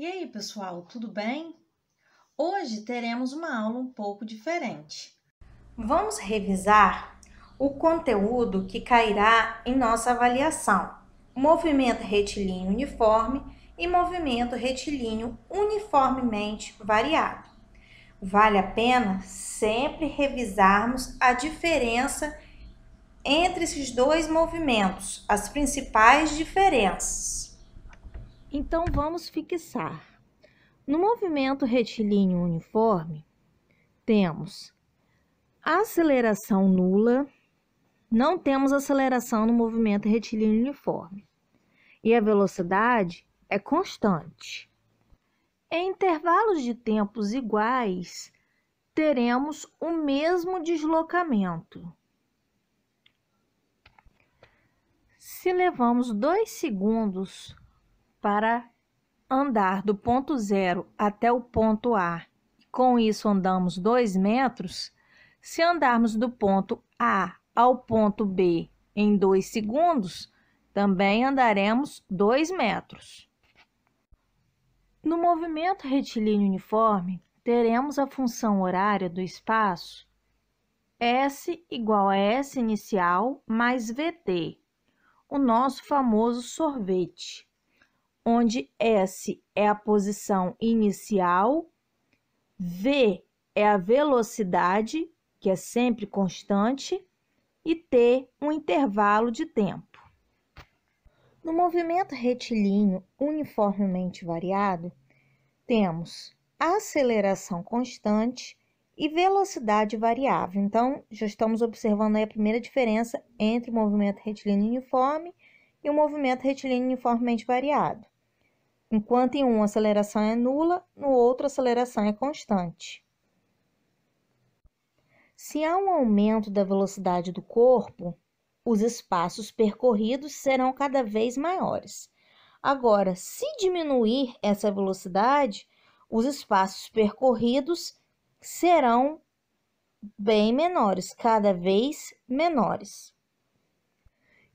E aí, pessoal, tudo bem? Hoje teremos uma aula um pouco diferente. Vamos revisar o conteúdo que cairá em nossa avaliação: movimento retilíneo uniforme e movimento retilíneo uniformemente variado. Vale a pena sempre revisarmos a diferença entre esses dois movimentos, as principais diferenças. Então vamos fixar. No movimento retilíneo uniforme, temos aceleração nula, não temos aceleração no movimento retilíneo uniforme. E a velocidade é constante. Em intervalos de tempos iguais, teremos o mesmo deslocamento. Se levamos dois segundos para andar do ponto zero até o ponto A, com isso andamos dois metros, se andarmos do ponto A ao ponto B em dois segundos, também andaremos dois metros. No movimento retilíneo uniforme, teremos a função horária do espaço S igual a S inicial mais VT, o nosso famoso sorvete onde S é a posição inicial, V é a velocidade, que é sempre constante, e T um intervalo de tempo. No movimento retilíneo uniformemente variado, temos aceleração constante e velocidade variável. Então, já estamos observando aí a primeira diferença entre o movimento retilíneo uniforme e o movimento retilíneo uniformemente variado. Enquanto em um a aceleração é nula, no outro a aceleração é constante. Se há um aumento da velocidade do corpo, os espaços percorridos serão cada vez maiores. Agora, se diminuir essa velocidade, os espaços percorridos serão bem menores, cada vez menores.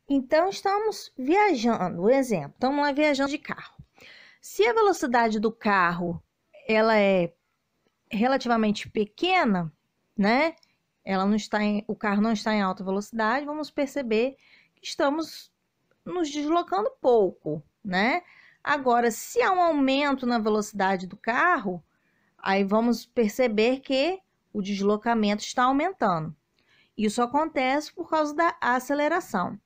Então, estamos viajando, exemplo, estamos lá viajando de carro. Se a velocidade do carro ela é relativamente pequena, né? Ela não está em, o carro não está em alta velocidade, vamos perceber que estamos nos deslocando pouco, né? Agora, se há um aumento na velocidade do carro, aí vamos perceber que o deslocamento está aumentando. Isso acontece por causa da aceleração.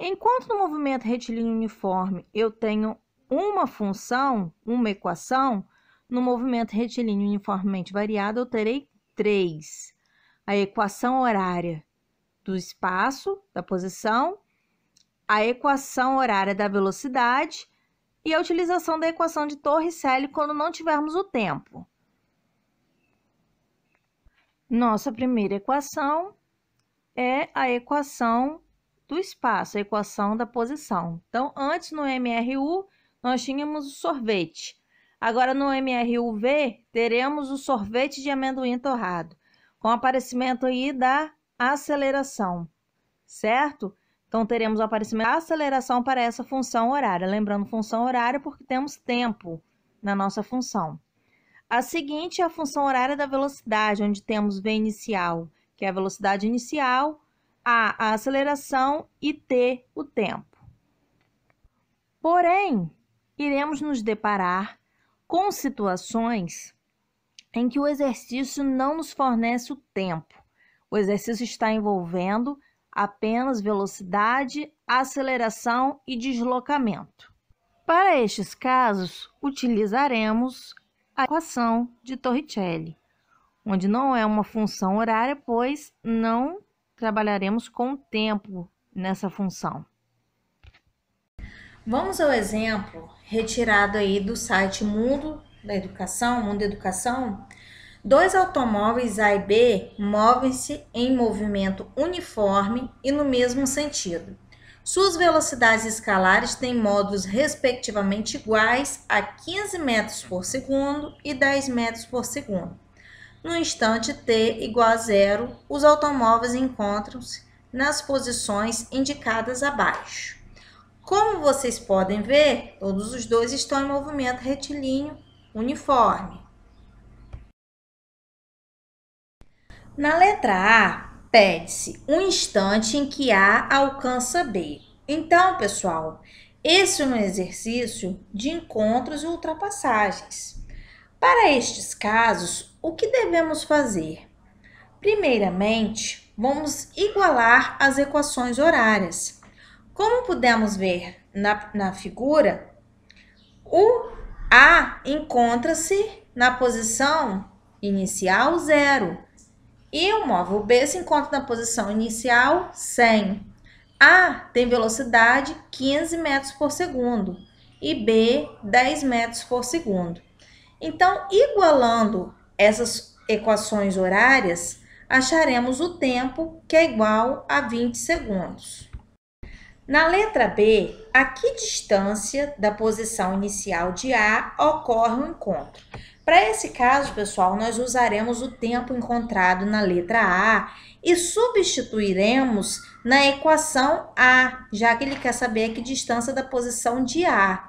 Enquanto no movimento retilíneo uniforme eu tenho uma função, uma equação, no movimento retilíneo uniformemente variado eu terei três. A equação horária do espaço, da posição, a equação horária da velocidade e a utilização da equação de Torricelli quando não tivermos o tempo. Nossa primeira equação é a equação do espaço, a equação da posição. Então, antes no MRU, nós tínhamos o sorvete. Agora, no MRUV, teremos o sorvete de amendoim torrado, com aparecimento aí da aceleração, certo? Então, teremos o aparecimento da aceleração para essa função horária. Lembrando, função horária, porque temos tempo na nossa função. A seguinte é a função horária da velocidade, onde temos V inicial, que é a velocidade inicial, a, a aceleração e T, o tempo. Porém, iremos nos deparar com situações em que o exercício não nos fornece o tempo. O exercício está envolvendo apenas velocidade, aceleração e deslocamento. Para estes casos, utilizaremos a equação de Torricelli, onde não é uma função horária, pois não trabalharemos com o tempo nessa função. Vamos ao exemplo retirado aí do site Mundo da Educação, Mundo Educação. Dois automóveis A e B movem-se em movimento uniforme e no mesmo sentido. Suas velocidades escalares têm módulos respectivamente iguais a 15 metros por segundo e 10 metros por segundo. No instante t igual a zero, os automóveis encontram-se nas posições indicadas abaixo. Como vocês podem ver, todos os dois estão em movimento retilíneo uniforme. Na letra A, pede-se um instante em que A alcança B. Então, pessoal, esse é um exercício de encontros e ultrapassagens. Para estes casos, o que devemos fazer? Primeiramente, vamos igualar as equações horárias. Como pudemos ver na, na figura, o A encontra-se na posição inicial zero e o móvel B se encontra na posição inicial 100. A tem velocidade 15 metros por segundo e B 10 metros por segundo. Então, igualando essas equações horárias, acharemos o tempo que é igual a 20 segundos. Na letra B, a que distância da posição inicial de A ocorre o um encontro? Para esse caso, pessoal, nós usaremos o tempo encontrado na letra A e substituiremos na equação A, já que ele quer saber a que distância da posição de A.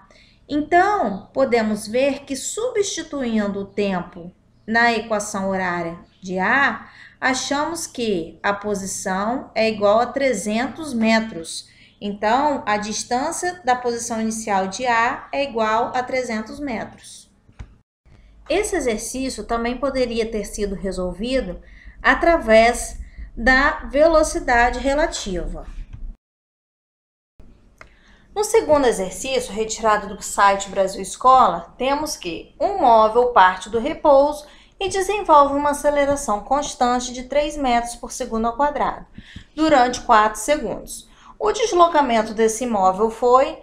Então, podemos ver que substituindo o tempo na equação horária de A, achamos que a posição é igual a 300 metros. Então, a distância da posição inicial de A é igual a 300 metros. Esse exercício também poderia ter sido resolvido através da velocidade relativa. No segundo exercício, retirado do site Brasil Escola, temos que um móvel parte do repouso e desenvolve uma aceleração constante de 3 metros por segundo ao quadrado durante 4 segundos. O deslocamento desse móvel foi,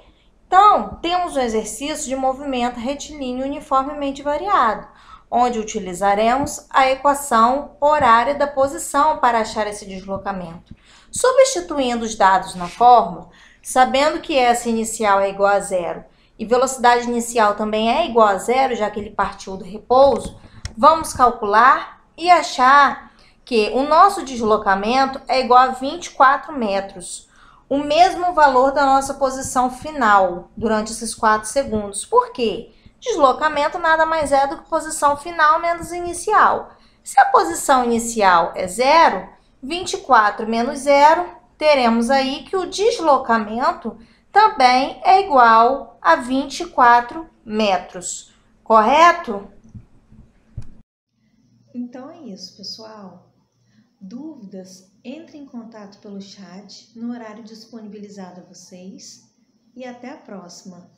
então, temos um exercício de movimento retilíneo uniformemente variado, onde utilizaremos a equação horária da posição para achar esse deslocamento. Substituindo os dados na fórmula, Sabendo que essa inicial é igual a zero e velocidade inicial também é igual a zero, já que ele partiu do repouso, vamos calcular e achar que o nosso deslocamento é igual a 24 metros, o mesmo valor da nossa posição final durante esses 4 segundos. Por quê? Deslocamento nada mais é do que posição final menos inicial. Se a posição inicial é zero, 24 menos zero teremos aí que o deslocamento também é igual a 24 metros, correto? Então é isso, pessoal. Dúvidas? Entre em contato pelo chat no horário disponibilizado a vocês e até a próxima!